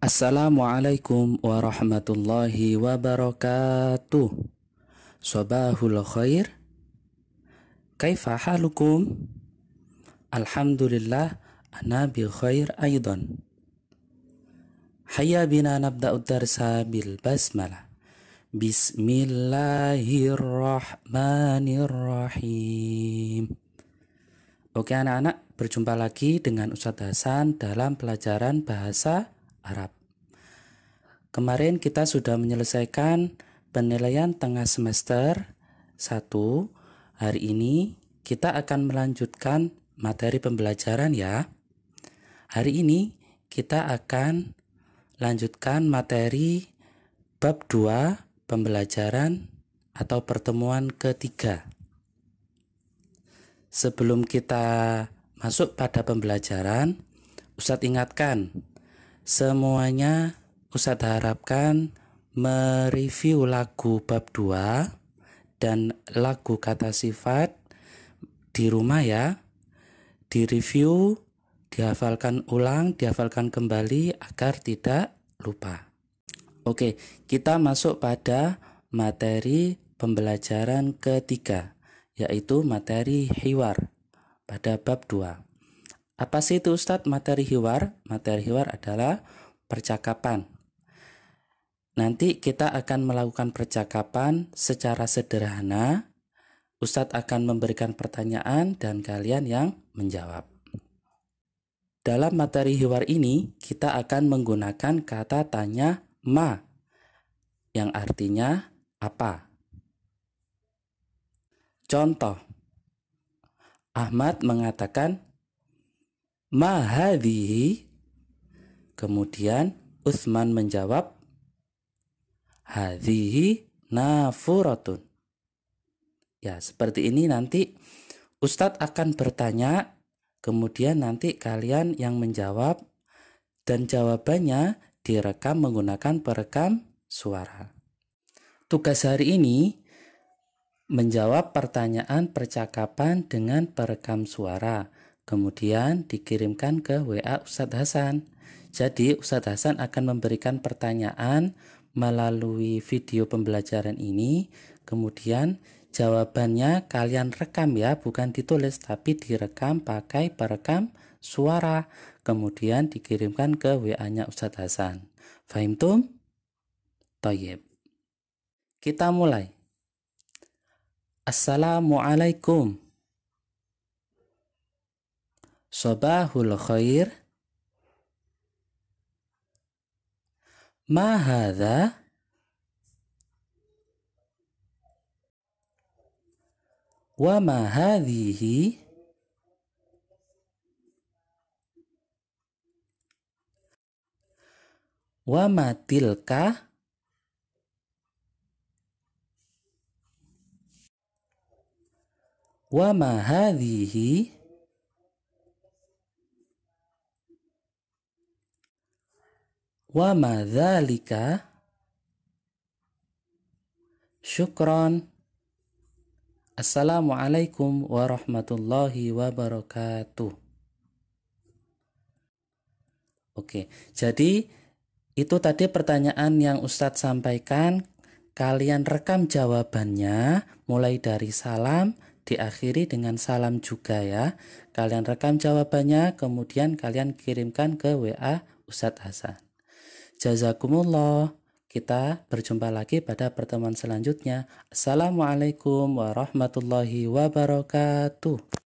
Assalamualaikum warahmatullahi wabarakatuh. Sobahul khair. Kaifa halukum? Alhamdulillah ana bi khair aidan. Hayya bina nabda'u darsa bil basmalah. Bismillahirrahmanirrahim. Oke anak-anak, berjumpa lagi dengan Ustadz Hasan dalam pelajaran bahasa Arab. Kemarin kita sudah menyelesaikan penilaian tengah semester 1 Hari ini kita akan melanjutkan materi pembelajaran ya. Hari ini kita akan lanjutkan materi bab 2 pembelajaran atau pertemuan ketiga. Sebelum kita masuk pada pembelajaran, Ustadz ingatkan, semuanya Ustadz harapkan mereview lagu bab 2 dan lagu kata sifat di rumah ya di review, dihafalkan ulang dihafalkan kembali agar tidak lupa oke kita masuk pada materi pembelajaran ketiga yaitu materi hiwar pada bab 2 apa sih itu Ustadz materi hiwar? Materi hiwar adalah percakapan Nanti kita akan melakukan percakapan secara sederhana. Ustadz akan memberikan pertanyaan dan kalian yang menjawab. Dalam materi hewar ini, kita akan menggunakan kata tanya ma yang artinya apa. Contoh, Ahmad mengatakan ma hadihi? Kemudian Utsman menjawab hadhihi nafuratun. Ya, seperti ini nanti Ustadz akan bertanya, kemudian nanti kalian yang menjawab dan jawabannya direkam menggunakan perekam suara. Tugas hari ini menjawab pertanyaan percakapan dengan perekam suara. Kemudian dikirimkan ke WA Ustadz Hasan. Jadi Ustadz Hasan akan memberikan pertanyaan melalui video pembelajaran ini. Kemudian jawabannya kalian rekam ya, bukan ditulis tapi direkam pakai perekam suara. Kemudian dikirimkan ke WA-nya Ustadz Hasan. tum? Toyib. Kita mulai. Assalamualaikum. Sobahul khair. Ma hadha? Wa ma hadhihi? Wa ma tilka? Wa ma hadhihi? wa madzalika syukron Assalamualaikum warahmatullahi wabarakatuh Oke, jadi itu tadi pertanyaan yang Ustadz sampaikan Kalian rekam jawabannya mulai dari salam diakhiri dengan salam juga ya. Kalian rekam jawabannya, kemudian kalian kirimkan ke WA Ustadz Hasan. Jazakumullah. Kita berjumpa lagi pada pertemuan selanjutnya. Assalamualaikum warahmatullahi wabarakatuh.